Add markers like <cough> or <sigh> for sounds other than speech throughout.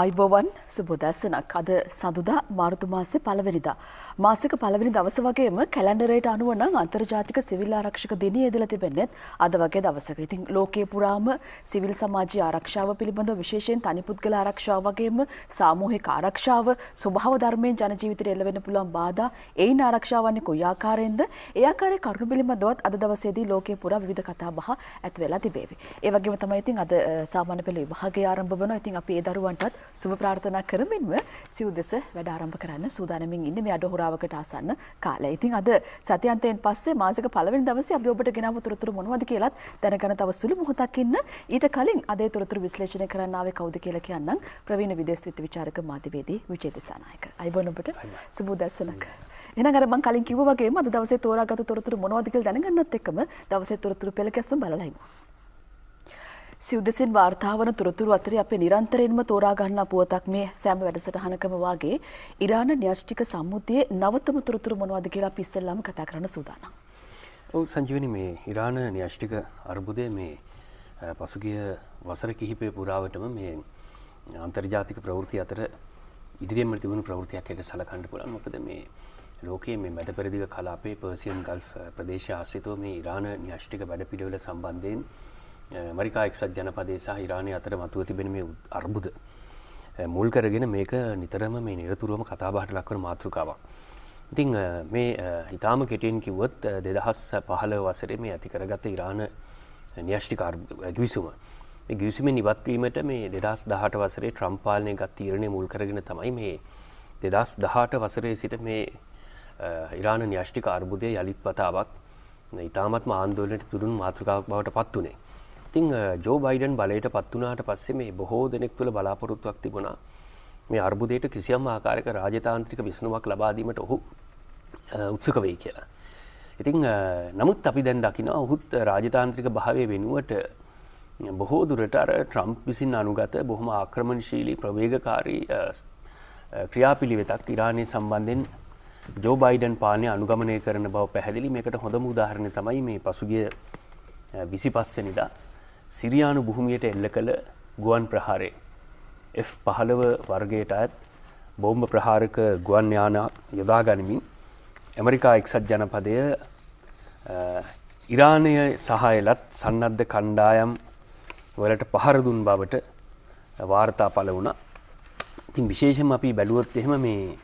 අයිබෝවන් සුබෝදැස්සනක් අද සඳුදා මාර්තු මාසේ පළවෙනිදා. මාසික පළවෙනි දවස වගේම කැලැන්ඩරේට අනුව නම් අන්තර්ජාතික සිවිල් ආරක්ෂක දිනය ඉදලා තිබෙන්නේත් අද වගේ දවසක. ඉතින් ලෝකයේ පුරාම සිවිල් සමාජීය ආරක්ෂාව පිළිබඳව විශේෂයෙන් තනිපුද්ගල ආරක්ෂාව වගේම සාමූහික ආරක්ෂාව ස්වභාව ධර්මයෙන් ජන ජීවිතයට එළවෙන්න පුළුවන් බාධා ඒයින් ආරක්ෂාවන්නේ කොයි ආකාරයෙන්ද? ඒ ආකාරයේ කරුණු පිළිබඳවත් අද දවසේදී ලෝකයේ පුරා විවිධ කතා බහ ඇති වෙලා තිබේවි. ඒ වගේම තමයි ඉතින් අද සාමාන්‍ය පෙළ විභාගය ආරම්භ වෙනවා. ඉතින් අපි ඒ දරුවන්ටත් සුබ ප්‍රාර්ථනා කරමින්ම සිව් දෙස වැඩ ආරම්භ කරන්න සූදානමින් ඉන්නේ මේ අඩ හොරාවකට ආසන්න කාලය. ඉතින් අද සතියන්තයෙන් පස්සේ මාසික පළවෙනි දවසේ අපි ඔබට ගෙනාවු තොරතුරු මොනවද කියලාත් දැනගන්න තව සුළු මොහොතක් ඉන්න. ඊට කලින් අදේ තොරතුරු විශ්ලේෂණය කරන්න ආවේ කවුද කියලා කියන්නම් ප්‍රවීණ විදේශ විත්ත විචාරක මාධ්‍යවේදී විජේ දිසානායක. අයිබෝන් ඔබට සුබ උදැසනක්. එහෙනම් අර මං කලින් කිව්වා වගේම අද දවසේ තෝරාගත්තු තොරතුරු මොනවද කියලා දැනගන්නත් එක්කම දවසේ තොරතුරු පෙළ කැස්සම බලලා ඉමු. සිව් දෙසින් වාර්තාාවන තුොරතුරු අතරේ අපේ නිරන්තරෙන්ම තෝරාගන්නා පුවතක් මේ සෑම වැඩසටහනකම වගේ ඉරාණ න්‍යෂ්ටික සම්මුතියේ නවතම තුොරතුරු මොනවද කියලා පිස්සල්ලාම කතා කරන සූදානම්. ඔවු සංජීවනි මේ ඉරාණ න්‍යෂ්ටික අර්බුදය මේ පසුගිය වසර කිහිපය පුරාවටම මේ අන්තර්ජාතික ප්‍රවෘති අතර ඉදිරියම තිබුණු ප්‍රවෘතියක් එයට සලකණ්ඩ පුළන් මොකද මේ ලෝකයේ මේ මැද පෙරදිග කලාපේ පර්සියන් ගල්් ප්‍රදේශ ආශ්‍රිතව මේ ඉරාණ න්‍යෂ්ටික වැඩ පිළිවෙල සම්බන්ධයෙන් මරිකා එක්සත් ජනපදේ සහ ඉරාණය අතර මතුව තිබෙන මේ අර්බුද මුල් කරගෙන මේක නිතරම මේ නිරතුරුවම කතාබහට ලක්වන මාතෘකාවක්. ඉතිං මේ හිතාම කෙටෙන් කිව්වොත් දෙදහස් පහල වසරේ මේ ඇති කරගත ඉරාණ න්‍යෂ්ටික ගවිසුම ගිවිසුම නිවත්වීමට මේ දෙදස් දහට වසරේ ට්‍රම්පාලනය ගත් තීරණය මුල් කරගෙන තමයි මේ දෙදස් දහට වසරේ සිට මේ ඉරාණ න්‍යෂ්ටික අර්බුදය යළිත් වතාවක් ඉතාමත් ආන්දෝලට තුරුන් මාතෘකාවක් බවට පත් වනේ ඉතිං ජෝ බයිඩන් බලයට පත්වනාට පස්සේ මේ බොහෝ දෙනෙක් තුළ බලාපොරොත්තුවක් තිබුණා මේ අර්බුදයට කිසියම් ආකාරක රාජතාන්ත්‍රික විසනුවක් ලබාදීමට ඔහු උත්සක වෙයි කියලා. ඉතිං නමුත් අපි දැන් දකින ඔහුත් රාජතාන්ත්‍රික භාවය වෙනුවට බොහෝ දුරට අර ට්‍රම්ප් විසින් අනුගත බොහොම ආක්‍රමණශීලී ප්‍රවේගකාරී ක්‍රියාපිළිවෙතක් ඉරාණය සම්බන්ධෙන් ජෝ බයිඩන් පානය අනුගමනය කරන බව පැහැදිලි මේකට හොඳම උදාහරණ තමයි මේ පසුගිය විසි පස්වනිදා සිරියානු බුහුමියට එල්ල කළ ගුවන් ප්‍රහාරය F15 වර්ගයට අයත් බෝම්භ ප්‍රහාරක ගුවන් යාන යොදා ගනිමින් ඇමරිකා එක්සත් ජනපදය ඉරාණය සහයලත් සන්නද්ධ කණ්ඩායම් වලට පහරදුන් බවට වාර්තා පල වුණ ඉතින් විශේෂම අපි බැලුවොත් එහෙම මේ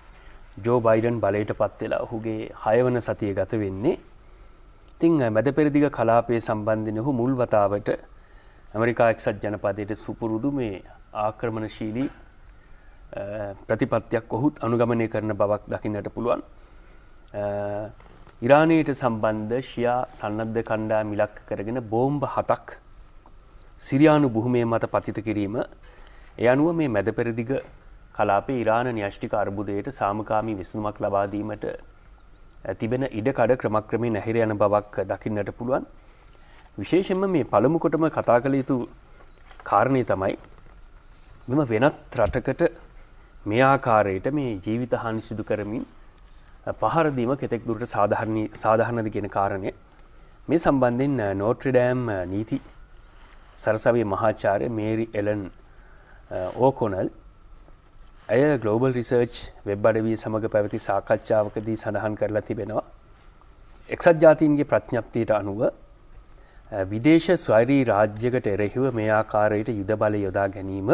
ජෝ බයිඩන් බලයට පත්වෙලා ඔහුගේ හයවන සතිය ගත වෙන්නේ ඉතිං මැද පෙරදිග කලාපය සම්බන්ධනයහු මුල් වතාවට ඇමරිකා එක්සත් ජනපදයට සුපුරුදු මේ ආක්‍රමණශීලී ප්‍රතිපත්තියක් ඔහුත් අනුගමනය කරන බවක් දකින්නට පුළුවන් ඉරානයට සම්බන්ධ ශියා සන්නද්ධ කණ්ඩා මිලක් කරගෙන බෝම්භ හතක් සිරියානු බුහමේ මත පතිත කිරීම එය අනුව මේ මැද පෙරදිග කලාපේ ඉරාණ න්‍යෂ්ටික අර්බුදයට සාමකාමී විසඳුමක් ලබාදීමට තිබෙන ඉඩකඩ ක්‍රමක්‍රමේ නැහිර යන බවක් දකින්නට පුළුවන් විශේෂයෙන්ම මේ පළමුකොටම කතා කළ යුතු කාරණය තමයි මෙම වෙනත් රටකට මේ ආකාරයට මේ ජීවිත හානි සිදු කරමින් පහරදීම කෙතෙක් දුරට සාධාරණද කියන කාරණය මේ සම්බන්ධෙන් නෝට්‍රඩෑම් නීති සරසවේ මහාචාරය මේරි එලන් ඕකොනල් ඇය ගලෝබල් රිසර්ච් වෙබ් අඩවී සමඟ පැවති සාකච්ඡාවකදී සඳහන් කරලා තිබෙනවා එක්සත් ජාතීන්ගේ ප්‍රඥප්තියට අනුව විදේශ ස්වරී රාජ්‍යකට එරෙහිව මේ ආකාරයට යුද බල යොදා ගැනීම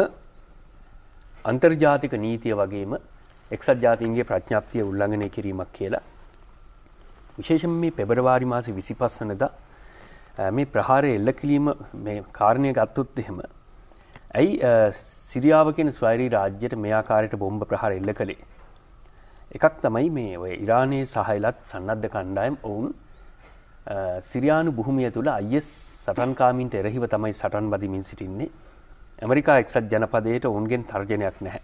අන්තර්ජාතික නීතිය වගේම එක්සත් ජාතින්ගේ ප්‍රඥාප්තිය උල්ලංඝනය කිරීමක් කියලා. විශේෂම මේ පෙබරවාරි මාසි විසි පස්සනද මේ ප්‍රහාරය එල්ල කිලීම කාරණය ගත්තුත් එහෙම. ඇයි සිරියාවකෙන ස්වරී රාජ්‍යයට මෙයාකාරයට බොම්බ ප්‍රහාර එල්ල කළේ. එකක් තමයි මේ ඔය ඉරානයේ සහහිලත් සන්නද්ධ කණ්ඩායම් ඔවුන් සිරියානු බොහොමිය තුළ අයිස් සටන්කාමින්ට එරහිව තමයි සටන් බදිමින් සිටින්නේ ඇමරිකා එක්සත් ජනපදයට ඔවුන්ගෙන් තර්ජනයක් නැහැ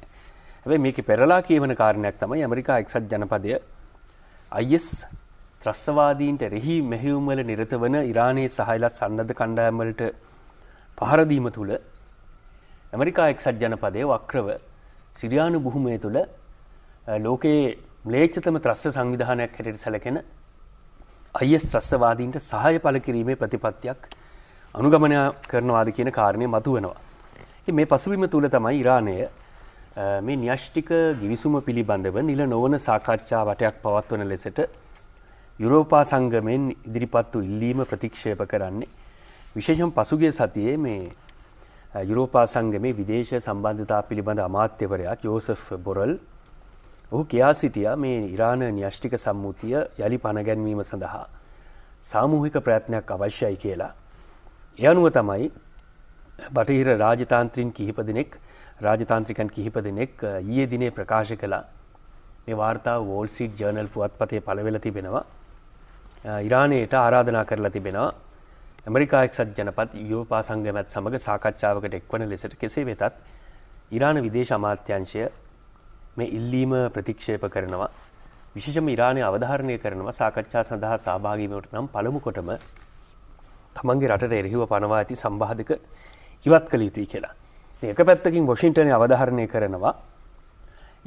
ඇැ මේක පෙරලා කියවන කාරණයක් තමයි ඇමරිකා එක්සත් ජනපදය අයිස් ත්‍රස්වාදීන්ට එරෙහි මෙහිවුම්වල නිරත වන ඉරාණයේ සහහිලත් සන්නධ කණ්ඩෑම්වලට පහරදීම තුළ ඇමරිකා එක්සත් ජනපදය වක්‍රව සිරියානු බුහුමය තුළ ලෝකයේ ම්ලේච්චතම ත්‍රස්ස සංවිධානයක් හැට සැලකෙන අයිස් ත්‍රස්වාදීන්ට සහය පල කිරීමේ ප්‍රතිපත්තියක් අනුගමනය කරනවාද කියන කාරණය මතුවනවා. මේ පසුබිම තුළ තමයි ඉරාණය මේ න්‍යෂ්ටික ගිවිසුම පිළිබඳව නිල නොවන සාකච්ඡා වටයක් පවත්වන ලෙසට යුරෝපා සංගමෙන් ඉදිරිපත්තු ඉල්ලීම ප්‍රතික්ෂේප කරන්නේ. විශේෂම් පසුගේ සතියේ මේ යුරෝපා සංගමේ විදේශ සම්බන්ධතා පිළිබඳ අමාත්‍යවරයා ජෝසෆ් බොරල් ඔහු කියා සිටිය මේ ඉරාණ න්‍යෂ්ටික සම්මුතිය යළි පණගැන්වීම සඳහා සාමූහික ප්‍රයත්නයක් අවශ්‍යයි කියලා. එ අනුව තමයි බටහිර රාජතාන්ත්‍රීන් කිහිප දෙනෙක් රාජතාන්ත්‍රිකන් කිහිප දෙනෙක් ඊයේ දිනේ ප්‍රකාශ කළා මේ වාර්තා වෝල්සිීට් ජර්නල් පුවත්පතේ පළවෙල තිබෙනවා ඉරානයට ආරාධනා කරලා තිබෙනවා ඇමරිකාක්සත් ජනපත් යෝපා සංගමත් සමඟ සාකච්ඡාවකට එක්වන ලෙසට කෙසේ වෙතත් ඉරාණ විදේශ අමාත්‍යංශය මේ ඉල්ලීම ප්‍රතික්ෂේප කරනවා විශේෂම ඉරාණය අවධාරණය කරනවා සාකච්ඡා සඳහා සහභාගීමට නම් පළමුකොටම තමන්ගේ රටට එරහිව පනවා ඇති සම්බාධක ඉවත් කළ යුතුයි කියලා. ඒක පැත්තකින් වොෂින්ටනය අවධාරණය කරනවා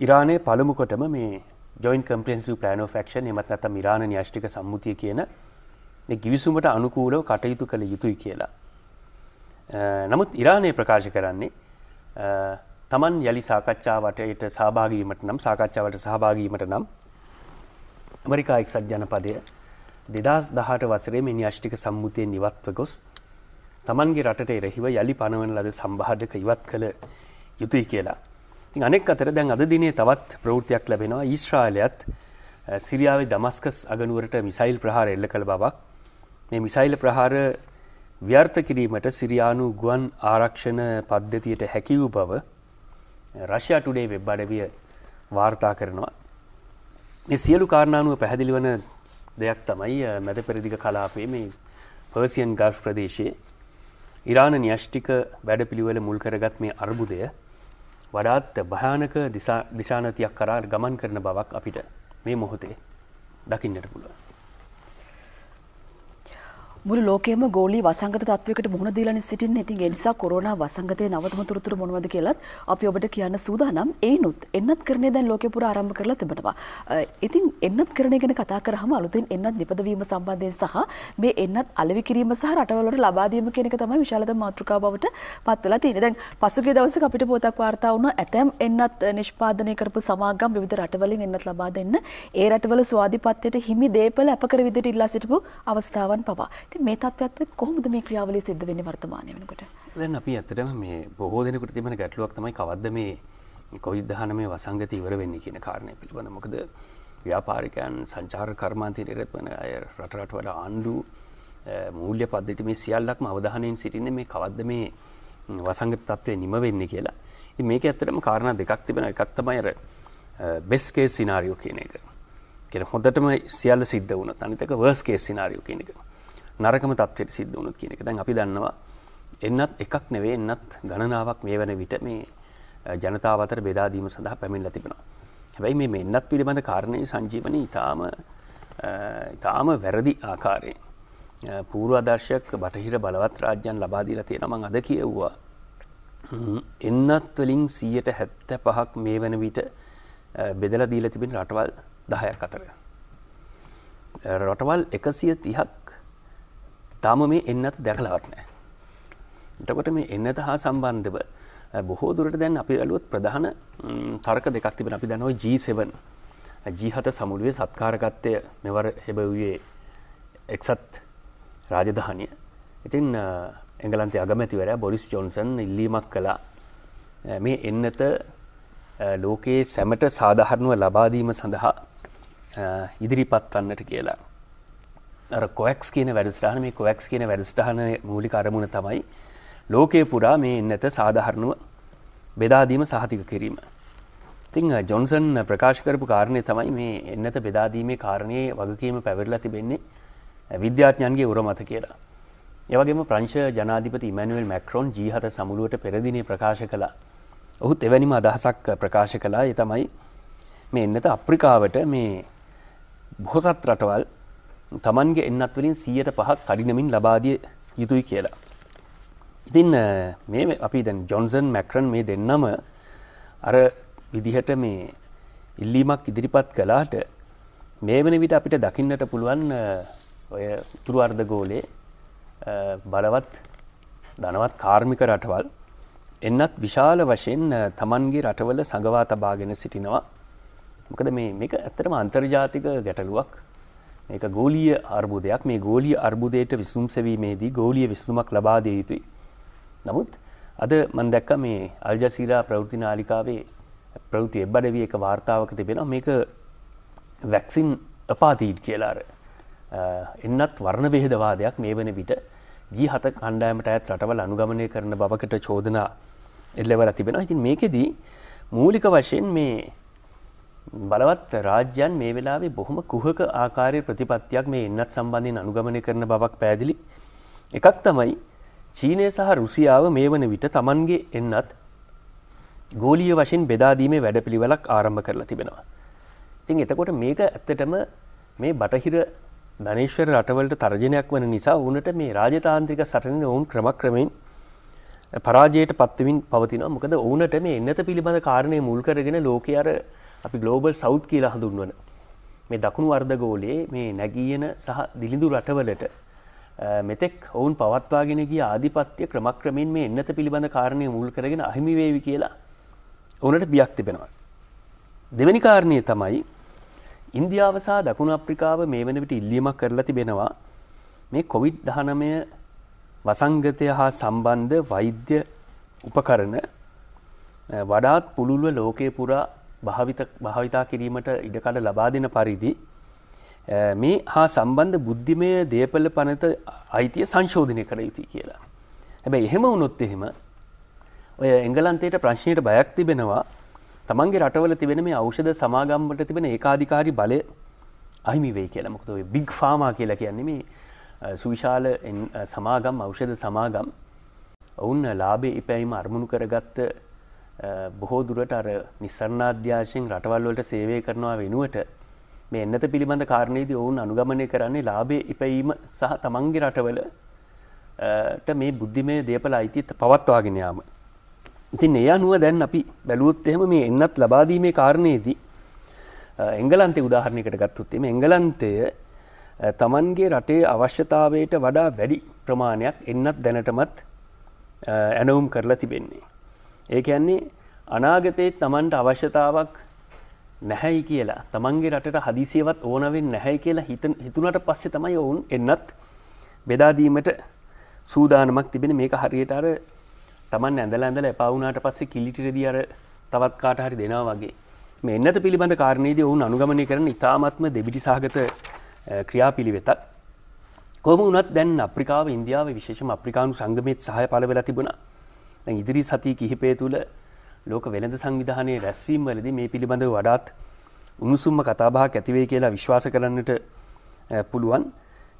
ඉරානය පළමුකොටම මේ ජොයින් කම්පලෙන්සි පලනෝ ෆක්ෂන් එමත් නැතම් ඉරාණ න්‍යෂ්ටික සම්මුතිය කියන ගිවිසුමට අනුකූලව කටයුතු කළ යුතුයි කියලා. නමුත් ඉරානය ප්‍රකාශ කරන්නේ තමන් යළි සාකච්ඡාවටයට සහභාගීමට නම් සාකච්ඡාවට සහභාගීමට නම් ඇමරිකා එක්සත් ජනපදය දෙදස් දහට වසරේ මෙනි අෂ්ටික සම්මුතියෙන් ඉවත්ව ගොස් තමන්ගේ රටට එරෙහිව යළි පණවන ලද සම්බාධක ඉවත් කළ යුතුයි කියලා. ඉතින් අනෙක් අතර දැන් අද දිනේ තවත් ප්‍රවෘත්තියක් ලැබෙනවා ඊශ්‍රායලයත් සිරියාවේ දමස්කස් අගනුවරට මිසයිල් ප්‍රහාර එල්ල කළ බවක් මේ මිසයිල් ප්‍රහාර ව්‍යර්ථ කිරීමට සිරියානු ගුවන් ආරක්ෂණ පද්ධතියට හැකිවූ බව රශ්යා ටුඩේ වෙබ් අඩවිය වාර්තා කරනවා මේ සියලු කාරණානුව පැහැදිලි වන දෙයක් තමයි මැද පෙරදිග කලාපේ මේ පර්සියන් ගල්ෆ් ප්‍රදේශයේ ඉරාණ න්‍යෂ්ටික වැඩපිළිවෙල මුල් කරගත් මේ අර්බුදය වඩාත් භයානක දිශානතියක් කරා ගමන් කරන බවක් අපිට මේ මොහොතේ දකින්නට පුළුවන් මුළු ලෝකයේම ගෝලීය වසංගත තත්වයකට මුහුණ දීලානේ සිටින්නේ. ඉතින් ඒ නිසා කොරෝනා වසංගතයේ නවතම තොරතුරු මොනවද කියලත් අපි ඔබට කියන්න සූදානම්. ඒනොත් එන්නත් කරණේ දැන් ලෝකේ පුරා ආරම්භ කරලා තිබෙනවා. ඉතින් එන්නත් කරණේ ගැන කතා කරාම අලුතෙන් එන්නත් නිපදවීම සම්බන්ධයෙන් සහ මේ එන්නත් අලෙවි කිරීම සහ රටවල් වල ලබා දීම කියන එක තමයි විශාලතම මාතෘකාව බවට පත් වෙලා තියෙන්නේ. දැන් පසුගිය දවසක අපිට පොතක් වාර්තා වුණා ඇතැම් එන්නත් නිෂ්පාදනය කරපු සමාගම් විවිධ රටවලින් එන්නත් ලබා දෙන්න ඒ රටවල ස්වාධිපත්‍යයට හිමි දේපල අපකර විදිහට ඉල්ලා සිටපු අවස්ථාවන් පවා. ඉතින් මේ තත්ත්වයත් එක්ක කොහොමද මේ ක්‍රියාවලිය සිද්ධ වෙන්නේ වර්තමානයේ වෙනකොට? දැන් අපි ඇත්තටම මේ බොහෝ දිනකට තිබෙන ගැටලුවක් තමයි කවද්ද මේ COVID-19 වසංගතය ඉවර වෙන්නේ කියන කාරණය පිළිබඳව. මොකද ව්‍යාපාරිකයන් සංචාර කර්මාන්තයේ නිරත වන අය රට රටවල ආණ්ඩු මූල්‍ය පද්ධති මේ සියල්ලක්ම අවධානයෙන් සිටින්නේ මේ කවද්ද මේ වසංගත තත්ත්වය නිම වෙන්නේ කියලා. ඉතින් මේක ඇත්තටම කාරණා දෙකක් තිබෙනවා. එකක් තමයි අර බෙස් කේස් සිනාරියෝ කියන එක. කියන හොඳටම සියල්ල සිද්ධ වුණොත් අනිත් එක වර්ස් කේස් සිනාරියෝ කියන එක. නරකම තත්වයට සිද්ධ වුණොත් කියන එක. දැන් අපි දන්නවා එන්නත් එකක් නෙවෙයි එන්නත් ගණනාවක් මේ වන විට මේ ජනතාව අතර බෙදා දීම සඳහා පැමිණලා තිබෙනවා. හැබැයි මේ මෙන්නත් පිළිබඳ කාරණේ සංජීවනයේ ඊටාම ඊටාම වැරදි ආකාරයෙන් පූර්වාදර්ශයක් බටහිර බලවත් රාජ්‍යයන් ලබා දීලා තියෙනවා මම අද කියවුවා. එන්නත් වලින් 175ක් මේ වන විට බෙදලා දීලා තිබෙන රටවල් 10ක් අතර. රටවල් 130ක් තාම මේ එන්නත දැකලවත් නෑ. එතකොට මේ එන්නත හා සම්බන්ධව බොහෝ දුරට දැන් අපි ඇලුවොත් ප්‍රධාන තර්ක දෙකක් තිබෙන අපි දන්නවා G7 G7 සමුළුවේ සත්කාරකත්වය මෙවර හෙබවුවේ එක්සත් රාජධානිය. ඉතින් එංගලන්තයේ අගමැතිවරයා බොරිස් ජොන්සන් ඉල්ලීමක් කළා මේ එන්නත ලෝකයේ සැමට සාධහරණුව ලබාදීම සඳහා ඉදිරිපත් වන්නට කියලා. කොක්ස් කියන වැඩස්ටාන මේ කොක්ස් කියන වැඩස්ටාන මූලි කරමුණ තමයි ලෝකය පුරා මේ නැත සාධහරණුව බෙදාදීම සහතික කිරීම. ඉතිං ජොන්සන් ප්‍රකාශ කරපු කාරණය තමයි මේ එන්නත බෙදාදීමේ කාරණය වගකීම පැවරලා තිබෙන්නේ විද්‍යාඥන්ගේ උර මත කියලා. එවගේම ප්‍රංශ ජනාධිපති මැනුවල් මැක්රෝන් ජීහත සමුළුවට පෙරදිනේ ප්‍රකාශ කළ ඔහුත් එවැනිම අදහසක් ප්‍රකාශ කලා එතමයි මේ එන්නත අප්‍රිකාවට මේ බොහොසත් රටවල් තමන්ගේ එන්නත් වලින් සියයට පහක් කඩිනමින් ලබාදිය යුතුයි කියලා. ඉතින් මේ අපි දැන් ජොන්සන් මැක්රන් මේ දෙන්නම අර විදිහට මේ ඉල්ලීමක් ඉදිරිපත් කලාට මේ වෙන විට අපිට දකින්නට පුළුවන් ඔය උතුරු අර්ධගෝලයේ බලවත් ධනවත් කාර්මික රටවල් එන්නත් විශාල වශයෙන් තමන්ගේ රටවල සඟවා තබාගෙන සිටිනවා මොකද මේ මේක ඇත්තටම අන්තර්ජාතික ගැටලුවක් මේක ගෝලීය අර්බුදයක් මේ ගෝලීය අර්බුදයට විසඳුම් සෙවීමේදී ගෝලීය විසඳුමක් ලබා දිය යුතුයි. නමුත් අද මම දැක්ක මේ අල් ජසීරා ප්‍රවෘත්ති නාලිකාවේ ප්‍රවෘත්ති වෙබ් අඩවිය එක වාර්තාවක තිබෙනවා මේක වැක්සින් අපාතීඩ් කියලා අර එන්නත් වර්ණ බෙහෙදවාදයක් මේ වන විට G7 කණ්ඩායමට අයත් රටවල් අනුගමනය කරන බවකට චෝදනා එල්ලවලා තිබෙනවා. ඉතින් මේකෙදී මූලික වශයෙන් මේ බලවත් රාජ්‍යයන් මේ වෙලාවේ බොහොම කුහක ආකාරය ප්‍රතිපත්තියක් මේ එන්නත් සම්බන්ධයෙන් අනුගමනය කරන බවක් පැදිලි එකක් තමයි චීනය සහ රුසියාව මේ වන විට තමන්ගේ එන්නත් ගෝලිය වශයෙන් බෙදාදීමේ වැඩ පිළිවෙලක් ආරම්භ කරලා තිබෙනවා. තින් එතකොට මේක ඇත්තටම මේ බටහිර ධනේශ්වර රටවලට තර්ජනයක් වන නිසා උනට මේ රාජතාන්ත්‍රික සටනෙන් ඔවුන් ක්‍රමක්‍රමයෙන් පරාජයට පත්වමින් පවතිනවා මොකද ඔවුනට මේ එන්නත පිළිබඳ කාරණය මුල් කරගෙන ලෝක අර අපි ගලෝබල් සෞද් කියලා හඳුන්වන මේ දකුණු අර්ධගෝලයේ මේ නැගීයන සහ දිලිඳු රටවලට මෙතෙක් ඔවුන් පවත්වාගෙන ගිය ආධිපත්‍ය ක්‍රමක්‍රමින් මේ එන්නත පිළිබඳ කාරණය මුල් කරගෙන අහිමිවේවි කියලා ඕනට බියක් තිබෙනවා. දෙවැනි කාරණය තමයි ඉන්දියාව සහ දකුණු අප්‍රිකාව මේ වන විට ඉල්ලියමක් කරලා තිබෙනවා මේ කොවිඩ් දහනමය වසංගතය හා සම්බන්ධ වෛද්‍ය උපකරන වඩාත් පුළුල්ව ලෝකය පුරා භාවිත භාවිතා කිරීමට ඉඩකඩ ලබා දෙන පරිදි මේ හා සම්බන්ධ බුද්ධිමය දේපල පනත අයිතිය සංශෝධනය කර යුතුයි කියලා. හැබැයි එහෙම වුණොත් එහෙම ඔය එංගලන්තයට ප්‍රශ්නයට බයක් තිබෙනවා තමන්ගේ රටවල තිබෙන මේ ඖෂධ සමාගම්මට තිබෙන ඒකාධිකාරි බලය අහිමි වෙයි කියලා. මොකද ඔය බිග් ෆාමා කියලා කියන්නේ මේ සුවිශාල සමාගම් ඖෂධ සමාගම් ඔවුන් ලාභේ ඉපැයිම අරමුණු කරගත්ත බොහෝ දුරට අර නිසරණාධ්‍යාශයෙන් රටවල්වලට සේවය කරනවා වෙනුවට මේ එන්නත පිළිබඳ කාරණයේදී ඔවුන් අනුගමනය කරන්නේ ලාභයේ ඉපැයීම සහ තමන්ගේ රටවලට මේ බුද්ධිමය දේපල අයිතිත් පවත්වාගෙන යාම. ඉතින් ඒ අනුව දැන් අපි බැලුවොත් එහෙම මේ එන්නත් ලබා දීමේ කාරණේදී එංගලන්තයේ උදාහරණයකට ගත්තොත් එimhe එංගලන්තය තමන්ගේ රටේ අවශ්‍යතාවයට වඩා වැඩි ප්‍රමාණයක් එන්නත් දැනටමත් ඇනවුම් කරලා තිබෙන්නේ. ඒ කියන්නේ අනාගතයේ තමන්ට අවශ්‍යතාවක් නැහැයි කියලා තමන්ගේ රටට හදිසියවත් ඕනවෙන් නැහැයි කියලා හිත හිතුනට පස්සේ තමයි ඔවුන් එන්නත් බෙදාදීමට සූදානමක් තිබෙන මේක හරියට අර තමන් ඇඳල ඇඳල එපවුනාට පස්සේ කිලිටිරදී අර තවත් කාට හරි දෙනා වගේ මේ එන්නත පිළිබඳ කාරණයේදී ඔවුන් අනුගමනය කරන ඉතාමත්ම දෙබිටි සහගත ක්‍රියාපිළිවෙතක් කොහොම වුණත් දැන් අප්‍රිකාව ඉන්දියාව විශේෂම අප්‍රිකානු සංගමයේත් සහාය පළ වෙලා තිබුණා දැන් ඉදිරි සති කිහිපය තුළ ලෝක වෙළඳ සංවිධානයේ රැස්වීම් වලදී මේ පිළිබඳව වඩාත් උණුසුම්ම කතාබහක් ඇති වෙයි කියලා විශ්වාස කරන්නට පුළුවන්.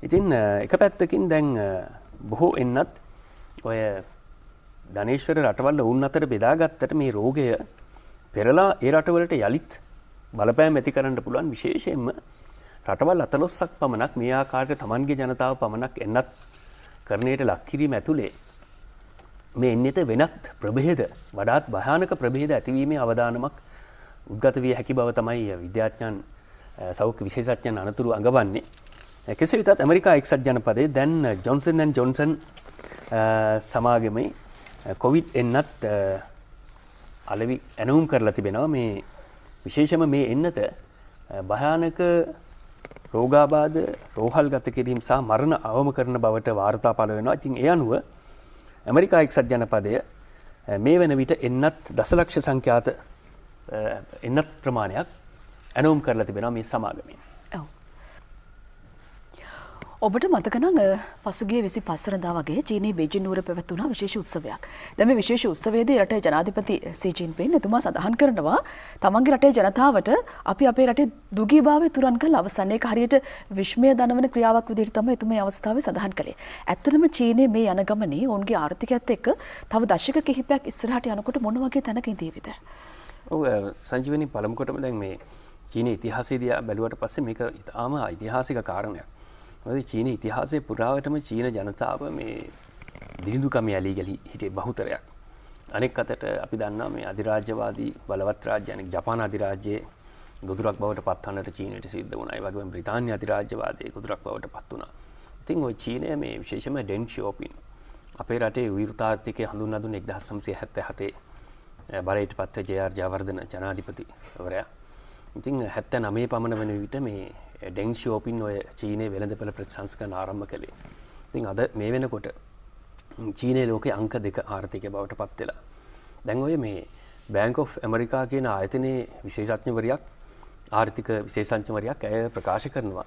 ඉතින් එක පැත්තකින් දැන් බොහෝ එන්නත් ඔය ධනේශ්වර රටවල් වුන් අතර බෙදාගත්තට මේ රෝගය පෙරලා ඒ රටවලට යළිත් බලපෑම් ඇති කරන්න පුළුවන් විශේෂයෙන්ම රටවල් අතලොස්සක් පමණක් මේ ආකාරයට තමන්ගේ ජනතාව පමණක් එන්නත් කරණයට ලක්කිරීම ඇතුළේ මේ එන්නත වෙනත් ප්‍රභේද වඩාත් භයානක ප්‍රභේද ඇතිවීමේ අවධානමක් උද්ගත විය හැකි බව තමයි විද්‍යාඥන් සෞඛ්‍ය විශේෂඥයන් අනතුරු අඟවන්නේ කෙසේ වෙතත් ඇමරිකා එක්සත් ජනපදයේ දැන් ජොන්සන් ඇන් ජොන්සන් සමාගමේ කොවිඩ් එන්නත් අලවි ඇනවුම් කරලා තිබෙනවා මේ විශේෂම මේ එන්නත භයානක රෝගාබාධ රෝහල් ගත කිරීම සහ මරණ අවම කරන බවට වාර්තා පළ වෙනවා ඉතින් ඒ අනුව ඇමරිකා එක්සත් ජනපදය මේ වෙන විට එන්නත් දසලක්ෂ සංඛ්‍යාත එන්නත් ප්‍රමාණයක් ඇනුම් කරලා තිබෙනවා මේ සමාගමින්. ඔව්. ඔබට මතකනං පසුගේ විසි පස්සරදා වගේ චීනී බේජි නූර පැවැත්වුණ විශේෂ උත්සවයක් දැම විශේෂ උත්සවේදී රටේ ජනාධිපති සීජීන් පෙන් එතුමා සඳහන් කරනවා තමන්ගේ රටේ ජනතාවට අපි අපේ රටේ දුගී භාවය තුරන් කල් අවසන්නේ හරියට විශ්මය දනවන ක්‍රියාවක් විදිහට තමයි එතුමේ අවස්ථාවේ සඳහන් කළේ. ඇත්තටම චීනයේ මේ යන ගමනේ ඔවුන්ගේ ආර්ථිකයත් එක්ක තව දශක කිහිපයක් ඉස්සරහට යනකොට මොන වගේ තැනක ඉඳීවිද? ඔව් සංජීවනි පළමුකොටම දැන් මේ චීනයේ ඉතිහාසය දිහා බැලුවට පස්සේ මේක ඉතාම ඓතිහාසික කාරණයක්. මොකද චීන ඉතිහාසයේ පුරාවටම චීන ජනතාව මේ දිරිඳුකම ඇලි ගලි හිටියේ බහුතරයක්. අනෙක් අතට අපි දන්නා මේ අධිරාජ්‍යවාදී බලවත් රාජ්‍ය අනෙක් ජපාන අධිරාජ්‍යයේ ගොදුරක් බවට පත්වන්නට චීනයට සිද්ධ වුණා. ඒ වගේම බ්‍රිතාන්‍ය අධිරාජ්‍යවාදයේ ගොදුරක් බවට පත් වුණා. ඉතින් ওই චීනය මේ විශේෂම ඩෙන් ෂියෝපින් අපේ රටේ විරුතාර්ථිකය හඳුන්වා දුන්නේ 1977 බලයට පත්ව ජේ.ආර්. ජයවර්ධන ජනාධිපතිවරයා. ඉතින් 79 පමණ වෙන විට මේ ඩෙංශෝපින් ඔය චීනය වෙළඳ පෙළ ප්‍රතිසංස්කන ආරම්ම කළේ තින් අද මේ වෙනකොට චීනය ලෝකේ අංක දෙක ආර්ථික බවට පත්වෙලා දැන් ඔය මේ බෑංක ඔෆ් ඇමරිකා කියන ආයතනයේ විශේෂඥවරයක් ආර්ථික විශේෂංචවරයක් ඇය ප්‍රකාශ කරනවා.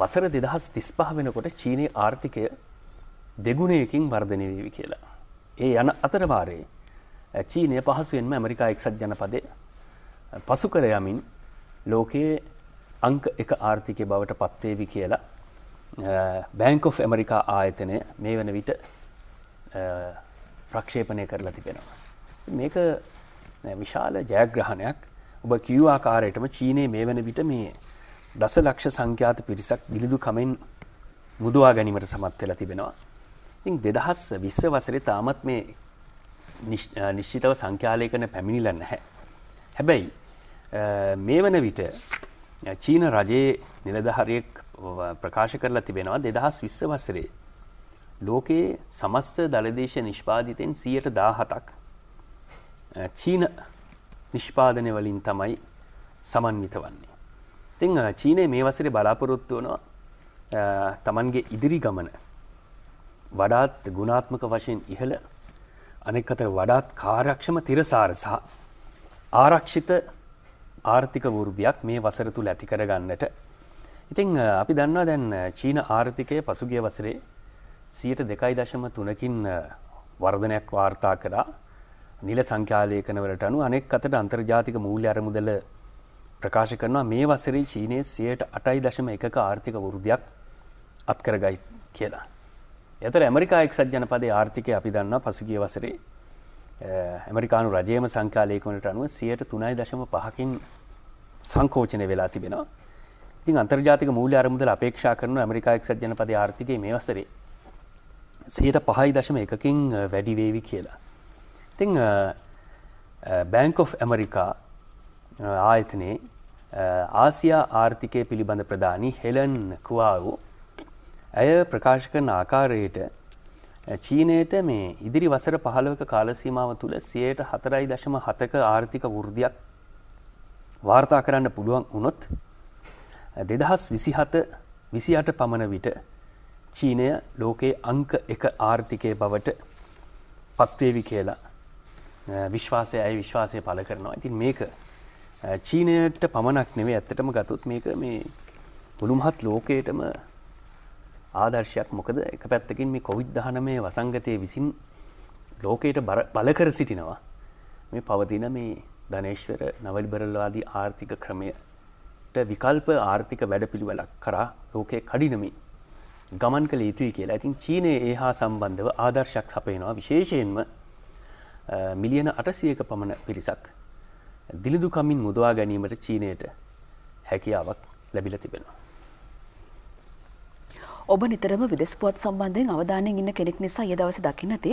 වසර දෙදහස් තිස්පහ වෙනකොට චීනය ආර්ථිකය දෙගුණයකින් වර්ධනයවී කියලා. ඒ යන අතරවාරයේ චීනය පහසුවෙන්ම ඇමරිකා එක්සත් ජනපදය පසු කරයමින් ලෝකයේ අංක එක ආර්ථිකය බවට පත්වේවි කියලා බෑංක of ඇමරිකා ආයතනය මේ වන විට ප්‍රක්ෂේපනය කරලා තිබෙනවා. මේක විශාල ජයග්‍රහණයක් ඔබ කිව් ආකාරයටම චීනය මේ වන විට මේ දස ලක්ෂ සංඛ්‍යාත පිරිසක් දිලිදු කමෙන් මුදවා ගැනීමට සමත් වෙලා තිබෙනවා. ඉතින් දෙදහස් විස්ස වසරේ තාමත් මේ නිශ්චිතව සංඛ්‍යාලයකන පැමිණිල නැහැ. හැබැයි මේ වන විට චීන රජයේ නිලධහරයෙක් ප්‍රකාශ කරලා තිබෙනවා දෙදහස් විස්ස වසරේ. ලෝකයේ සමස්ත දළදේශ නිෂ්පාධිතයෙන් සියයට දාහතක් චීන නිෂ්පාදනය වලින් තමයි සමන්විත වන්නේ. තිං චීනය මේ වසරේ බලාපොරොත්තු වනවා තමන්ගේ ඉදිරි ගමන වඩාත් ගුණාත්මක වශයෙන් ඉහළ අනෙක් අතර වඩාත් කාරක්ෂම තිරසාර සහ ආරක්ෂිත ආර්ථික වෘද්ධියක් මේ වසර තුළ ඇති කරගන්නට. ඉතින් අපි දන්නවා දැන් චීන ආර්ථිකය පසුගිය වසරේ සියයට දෙකයි දශම තුනකින් වර්ධනයක් වාර්තා කරා නිල සංඛ්‍යාලයකනවලට අනු අනෙක් අතට අන්තර්ජාතික මූල්‍ය අරමුදල ප්‍රකාශ කරනවා මේ වසරේ චීනයේ සියයට අටයි දශම එකක ආර්ථික වෘද්ධයක් අත්කරගයි කියලා. එතර ඇමරිකා එක්සත් ජනපදයේ ආර්ථිකය අපි දන්නවා පසුගිය වසරේ ඇමරිකානු රජයම සංකාලයකනට අනුව සියයට තුනයි දශම පහකින් සංකෝචනය වෙලා තිබෙනවා ඉතින් අන්තර්ජාතික මූල්‍ය අරමුදල අපේක්ෂා කරන ඇමරිකා එක්සත් ජනපද ආර්ථිකය මේ වසරේ සියයට පහයි දශම එකකින් වැඩිවේවි කියලා ඉතිං බැංක් of ඇමරිකා ආයතනයේ ආසියා ආර්ථිකය පිළිබඳ ප්‍රධානි හෙලන් කවාවෝ ඇය ප්‍රකාශ කරන ආකාරයට චීනයට මේ ඉදිරි වසර පහළවක කාලසීමාව තුළ සියයට හතරයි දශම හතක ආර්ථික වෘද්ධයක් වාර්තා කරන්න පුළුවන් වුණොත් දෙදහස් විසිහත විසියට පමණ විට චීනය ලෝකයේ අංක එක ආර්ථිකය බවට පත්වේවි කියලා විශ්වාසය අය විශ්වාසය පල කරනවා ඉතින් මේක චීනයට පමණක් නෙවේ ඇත්තටම ගතුත් මේක මේ පුළුමහත් ලෝකයටම ආදර්ශයක් මොකද එක පැත්තකින් මේ කොවිද් දහනමය වසංගතය විසින් ලෝකයට බලකර සිටිනවා මේ පවතින මේ ධනේශ්වර නවල්බරල්වාදී ආර්ථික ක්‍රමයට විකල්ප ආර්ථික වැඩපිළිවෙලක් කරා ලෝකය කඩිනමි ගමන් කළ යුතුයි කියලා ඉතින් චීනය ඒ හා සම්බන්ධව ආදර්ශයක් සපයනවා විශේෂයෙන්ම මිලියන අටසියක පමණ පිරිසක් දිලිදුකමින් මුදවා ගැනීමට චීනයට හැකියාවක් ලැබිල තිබෙනවා ඔබ නිතරම විදෙස් පුවත් සම්බන්ධයෙන් අවධානයෙන් ඉන්න කෙනෙක් නිසා ඊයේ දවසේ දකින්නති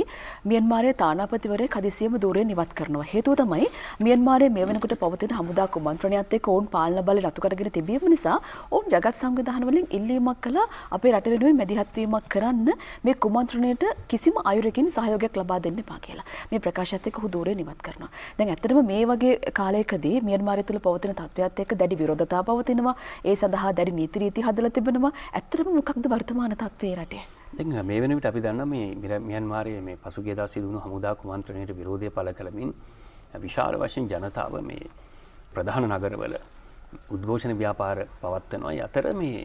මියන්මාරයේ තානාපතිවරේ කදිසියම දූරයෙන් ඉවත් කරනවා. හේතුව තමයි මියන්මාරයේ මේ වෙනකොට පවතින හමුදා කුමන්ත්‍රණයත් එක්ක ඔවුන් පාලන බලය රතු කරගෙන තිබීම නිසා ඔවුන් ජගත් සංවිධාන වලින් ඉල්ලීමක් කළා අපේ රට වෙනුවෙන් මැදිහත් වීමක් කරන්න මේ කුමන්ත්‍රණයට කිසිම අයුරකින් සහයෝගයක් ලබා දෙන්න එපා කියලා. මේ ප්‍රකාශයත් එක්ක ඔහු දූරයෙන් ඉවත් කරනවා. දැන් ඇත්තටම මේ වගේ කාලයකදී මියන්මාරය තුළ පවතින තත්ත්වයත් එක්ක දැඩි විරෝධතා පවතිනවා. ඒ සඳහා දැඩි නීති රීති හදලා තිබෙනවා. ඇත්තටම මොකක්ද වර්තමාන තත්ත්වේ රටේ. දෙ මේ වෙනවිට අපි දන්න මේ මියන්මාරයේ මේ පසුගේදා සිදුවුණු හමුදා කුමන්ත්‍රණයට විරෝධය පල කළමින් විශාල වශයෙන් ජනතාව මේ ප්‍රධාන නගරවල උද්ඝෝෂණ ව්‍යාපාර පවත්වනොයි අතර මේ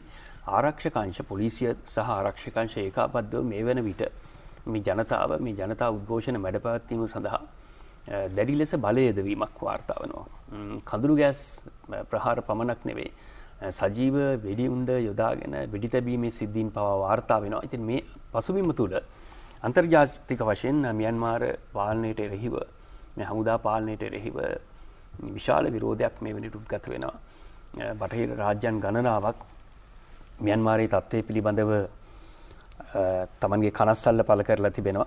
ආරක්ෂකංශ පොලිසිය සහ ආරක්ෂකංශ ඒකාපද්දව මේ වෙන විට මේ ජනතාව මේ ජනතා උද්ඝෝෂණ මැඩපවත්වීම සඳහා දැඩි ලෙස බලයදවීමක් වාර්තාවනවා. කඳුරු ගෑස් ප්‍රහාර පමණක් නෙවේ සජීව වෙඩි උන්ඩ යොදාගෙන වෙඩි තැබීමේ සිද්ධීන් පවා වාර්තා වෙනවා ඉතින් මේ පසුබිම තුළ අන්තර්ජාතික වශයෙන් මියන්මාර පාලනයට එරෙහිව හමුදා පාලනයට එරෙහිව විශාල විරෝධයක් මේ වනිටුත් ගත වෙනවා. බටහිර රාජ්‍යන් ගණනාවක් මියන්මාරයේ තත්ත්වය පිළිබඳව තමන්ගේ කනස්සල්ල පල කරලා තිබෙනවා.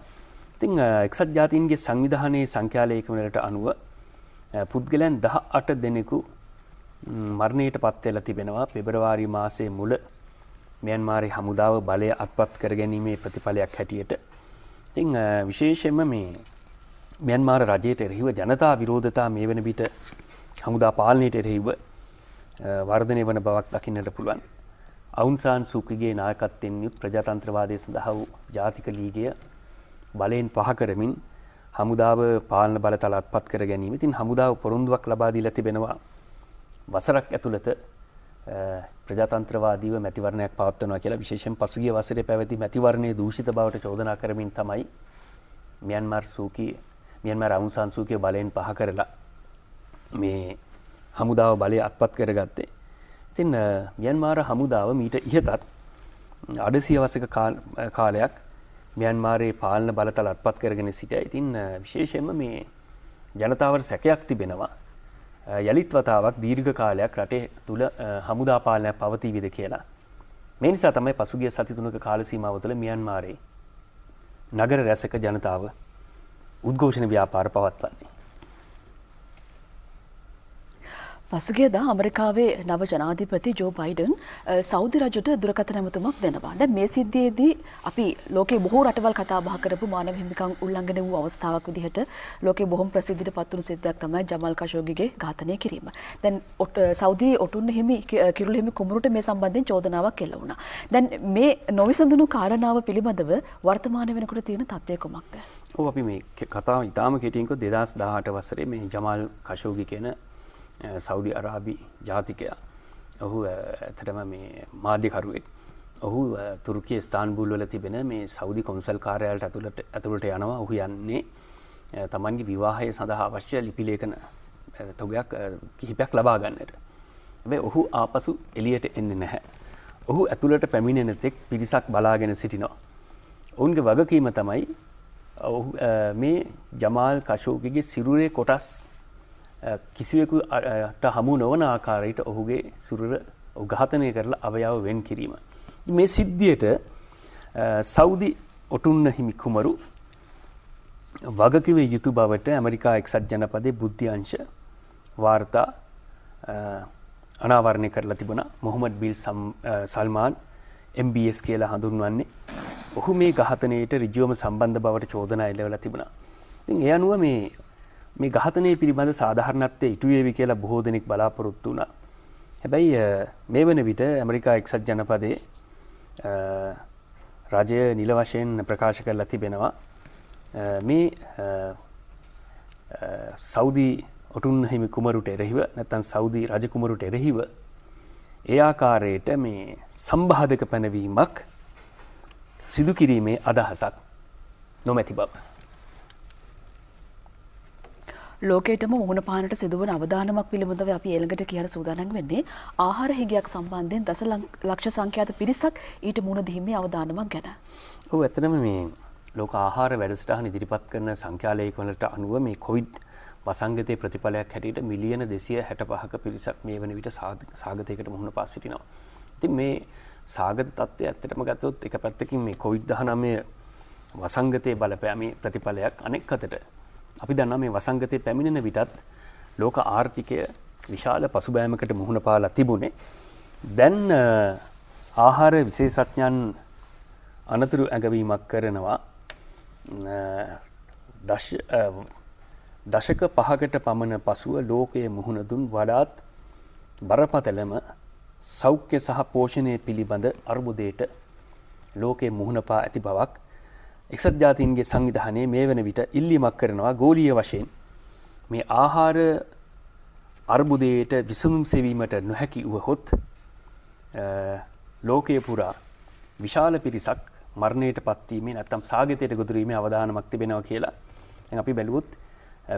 ඉතිං එක්සත් ජාතින්ගේ සංවිධානයේ සංඛ්‍යාලයකමලට අනුව පුද්ගලයන් දහ අට දෙනෙකු මරණයට පත්වෙලා තිබෙනවා පෙබරවාරි මාසයේ මුල මියන්මාරි හමුදාව බලය අත්පත් කරගැනීමේ ප්‍රතිඵලයක් හැටියට ඉතිං විශේෂෙන්ම මේ මියන්මාර රජයට එරහිව ජනතා විරෝධතා මේ වන විට හමුදා පාලනයට එරහිව වර්ධනය වන බවක් දකින්නට පුළුවන් අවුන්සාන් සූකිගේ නායකත්තෙන් යුත් ප්‍රජාතන්ත්‍රවාදය සඳහා වූ ජාතික ලීගය බලයෙන් පහ කරමින් හමුදාව පාලන බල තලත්පත් කර ගැනීම ඉතින් හමුදාව පොරොන්දුවක් ලබාදී ලතිබෙනවා වසරක් ඇතුළත ප්‍රජාතන්ත්‍රවාදීව මැතිවරණයක් පවත්වනවා කියලා විශේෂෙන් පසුගිය වසරේ පැවති මැතිවරණයේ දූෂිත බවට චෝදනා කරමින් තමයි මියන්මාර් සූකී මියන්මාර් අවුන් සාන් සූකී බලයෙන් පහ කරලා මේ හමුදාව බලය අත්පත් කරගත්තේ. ඉතින් මියන්මාර හමුදාව මීට ඉහතත් අඩ සියවසක කාලයක් මියන්මාරයේ පාලන බලතල අත්පත් කරගෙන සිටයි. ඉතින් විශේෂයෙන්ම මේ ජනතාවට සැකයක් තිබෙනවා යළිත්වතාවක් දීර්ඝ කාලයක් රටේ තුළ හමුදාපාලනයක් පවතීවිද කියලා. මේ නිසා තමයි පසුගිය සතිතුනක කාලසීමාව තුළ මියන්මාරේ නගර රැසක ජනතාව උද්ඝෝෂණ ව්‍යාපාර පවත්වන්නේ. පසුගේදා අමරිකාවේ නව ජනාධිපති ජෝ බයිඩන් සෞදි රජුට දුරකථන ඇමතුමක් දෙනවා. දැන් මේ සිද්ධියේදී අපි ලෝකේ බොහෝ රටවල් කතා බහ කරපු මානව හිමිකම් උල්ලංඝනය වූ අවස්ථාවක් විදිහට ලෝකේ බොහොම ප්‍රසිද්ධියට පත් වුණු සිද්ධියක් තමයි ජමල් කෂෝගිගේ ඝාතනය කිරීම. දැන් සෞදි ඔටුන්න හිමි කිරුළ හිමි කුමරුට මේ සම්බන්ධයෙන් චෝදනාවක් එල්ල වුණා. දැන් මේ නොවිසඳුණු කාරණාව පිළිබඳව වර්තමාන වෙනකොට තියෙන තත්ත්වය කොමක්ද? ඔව් අපි මේ කතාව ඉතාම කෙටියෙන්කො 2018 වසරේ මේ ජමල් කෂෝගි කියන සෞදි අරාබි ජාතිකයා ඔහු ඇතටම මේ මාධ්‍යකරුවෙක් ඔහු තුරුකිය ස්ථාන්බූල්වල තිබෙන මේ සෞදි කොන්සල් කාරයාලට ඇතුළට ඇතුළට යනවා ඔහු යන්නේ තමන්ගේ විවාහය සඳහා අවශ්‍ය ලිපිලේකන තොගයක් කිහිපයක් ලබා ගන්නට. ඇබේ ඔහු ආපසු එලියට එන්නේ නැහැ. ඔහු ඇතුළට පැමිණෙනතෙක් පිරිසක් බලාගෙන සිටිනවා. ඔවුන්ගේ වගකීම තමයි ඔහු මේ ජමාල් කශෝකගේ සිරුරේ කොටස් කිසිවෙකුට හමු නොවන ආකාරයට ඔහුගේ සුරර උඝාතනය කරලා අවයව වෙන් කිරීම. මේ සිද්ධියට සෞදි ඔටුන්න හිමි කුමරු වගකිව යුතු බවට ඇමරිකා එක්සත් ජනපදේ බුද්ධ්‍යංශ වාර්තා අනාවරණය කරලා තිබුණා මොහොමඩ් බිල් සල්මාන් MBS කියලා හඳුන්වන්නේ ඔහු මේ ඝාතනයට ඍජුවම සම්බන්ධ බවට චෝදනා එල්ලවලා තිබුණා. ඉතින් ඒ අනුව මේ මේ ඝාතනය පිළිබඳ සාධාරණත්වය ඉටුවේවි කියලා බොහෝ දෙනෙක් බලාපොරොත්තු වුණා. හැබැයි මේ වන විට ඇමරිකා එක්සත් ජනපදේ රජය නිල වශයෙන් ප්‍රකාශ කරලා තිබෙනවා. මේ සෞදී ඔටුන් හිමි කුමරුට එරෙහිව නැතන් සෞදී රජකුමරුට එරෙහිව ඒ ආකාරයට මේ සම්බාධක පැනවීමක් සිදුකිරීමේ අදහසක් නොමැති බව. ලෝකයටම මුහුණ පානට සිදුවන අවධානමක් පිළිබඳව අපි ඊළඟට කියන සූදානම් වෙන්නේ ආහාර හිගයක් සම්බන්ධයෙන් දස ලක්ෂ සංඛ්‍යාත පිරිසක් ඊට මුහුණ දීමේ අවධානමක් ගැන. ඔව් ඇත්තටම මේ ලෝක ආහාර වැඩසටහන ඉදිරිපත් කරන සංඛ්‍යාලේඛනවලට අනුව මේ කොවිඩ් වසංගතයේ ප්‍රතිඵලයක් හැටියට මිලියන 265ක පිරිසක් මේ වන විට සාගතයකට මුහුණ පා සිටිනවා. ඉතින් මේ සාගත තත්ත්වය ඇත්තටම ගත්තොත් එක පැත්තකින් මේ කොවිඩ් 19 වසංගතයේ බලපෑමේ ප්‍රතිඵලයක් අනෙක් අතට අපි දන්න මේ වසංගතය පැමිණෙන විටත් ලෝක ආර්ථිකය විශාල පසුබෑමකට මුහුණ පාලා තිබුණේ. දැන් ආහාර විශේෂඥන් අනතුරු ඇඟවීමක් කරනවා දශක පහකට පමණ පසුව ලෝකයේ මුහුණදුන් වඩාත් බරපතලම සෞඛ්‍ය සහ පෝෂණය පිළිබඳ අර්බුදයට ලෝකයේ මුහුණපා ඇති බවක් එක්සත් ජාතීන්ගේ සංවිධානයේ මේ වෙන විට ඉල්ලීමක් කරනවා ගෝලීය වශයෙන් මේ ආහාර අර්බුදයට විසඳුම් සෙවීමට නොහැකි වුවහොත් ලෝකය පුරා විශාල පිරිසක් මරණයට පත්වීමේ නැත්තම් සාගතයට ගොදුරීමේ අවධානමක් තිබෙනවා කියලා අපි බැලුවොත්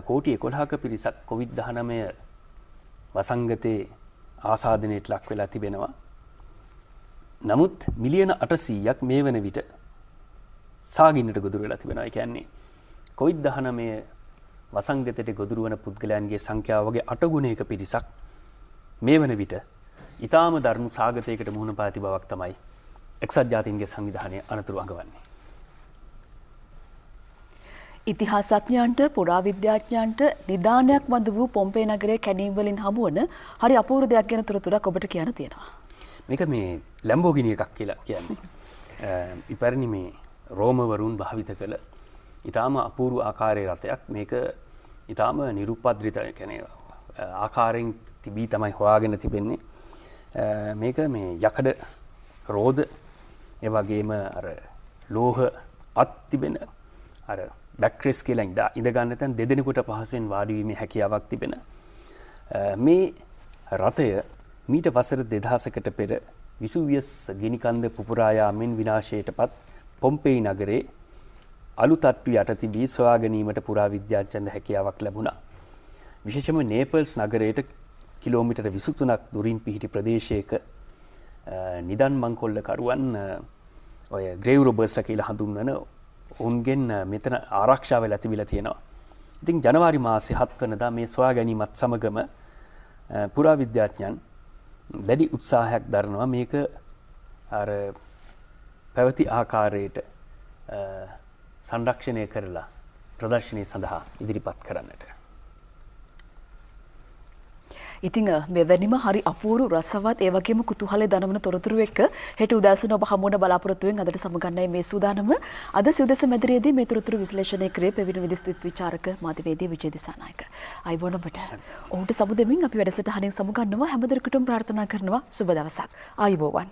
කෝටි එකොළහක පිරිසක් කොවිද් දහනමය වසංගතයේ ආසාධනයට ලක් වෙලා තිබෙනවා නමුත් මිලියන අටසීයක් මේ වන විට සාගින්නට ගොදුර වෙලා තිබෙනයි කියන්නේ. කොයිද් දහනමය වසංගතයට ගොදුරුවන පුද්ගලයන්ගේ සංඛ්‍යාවගේ අටගුණයක පිරිසක් මේ වන විට ඉතාම දරුණු සාගතයකට මුහුණ පාති බවක් තමයි එක්සත් ජාතින්ගේ සංවිධානය අනතුරු අඟවන්නේ. ඉතිහාසඥයන්ට පුරාවිද්‍යාඥයන්ට නිධානයක් මඳ වූ පොම්පේ නගරේ කැඩීම්වලින් හමුවන හරි අපූරු දෙයක් ගැන තුරතුරක් ඔබට කියන තියෙනවා. මේක මේ ලැම්බෝගිනි එකක් කියලා කියන්නේ. <laughs> ඉපැරණි මේ රෝමවරුන් භාවිත කළ ඉතාම අපූරු ආකාරය රථයක් මේක ඉතාම නිරුපද්‍රිත කැනේ ආකාරෙන් තිබී තමයි හොයාගෙන තිබෙන්නේ මේක මේ යකඩ රෝධ එවගේම අර ලෝහ අත්තිබෙන අර බැක්්‍රෙස් කියලයි දා ඉඳගන්න තැන් දෙදෙනෙකුට පහසුවෙන් වාඩුවීම හැකියාවක් තිබෙන මේ රථය මීට වසර දෙදහසකට පෙර විසුවියස් ගිනිකන්ද පුපුරායාමෙන් විනාශයට පත් පොම්පෙයි නගරේ අලු තත්ත්ව යට තිබී සොයා ගැනීමට පුරා විද්‍යාචන්ද හැකියාවක් ලැබුණා. විශේෂම නේපල්ස් නගරයට කිලෝමිටර විසුතුනක් දුරින් පිහිටි ප්‍රදේශයක නිදන් මංකොල්ලකරුවන් ඔය ග්‍රේව් රොබර්ස්ල කියලා හඳුන්වන ඔවුන්ගෙන් මෙතන ආරක්ෂාව ඇතිවිල තියෙනවා. ඉතින් ජනවාරි මාසය හත්වනදා මේ ස්වා ගැනීමත් සමගම පුරාවිද්‍යාඥන් දැඩි උත්සාහයක් දරනවා මේක පැවති ආකාරයට සංරක්ෂණය කරලා ප්‍රදර්ශනය සඳහා ඉදිරිපත් කරන්නට. ඉතිං මෙවැනිම හරි අපූරු රසවත් ඒවගේම කුතුහල දනවන තොරතුරු එක්ක හෙට උදෑසන ඔබ හමුවන බලාපොරොත්තුවෙන් අදට සමගන්නයි මේ සූදානම අද සුදෙස මැදිරියේදී මේ තොරතුරු විශ්ලේෂණය කරේ පැවිණ විදිස්ත්‍රිත් විචාරක මාධ්‍යවේදී විජය දිසානායක. අයබෝන ඔබට. ඔවුන්ට සමුදෙමින් අපි වැඩසටහනින් සමුගන්නවා හැමදෙරකටම ප්‍රාර්ථනා කරනවා සුබ දවසක්. ආයුබෝවන්.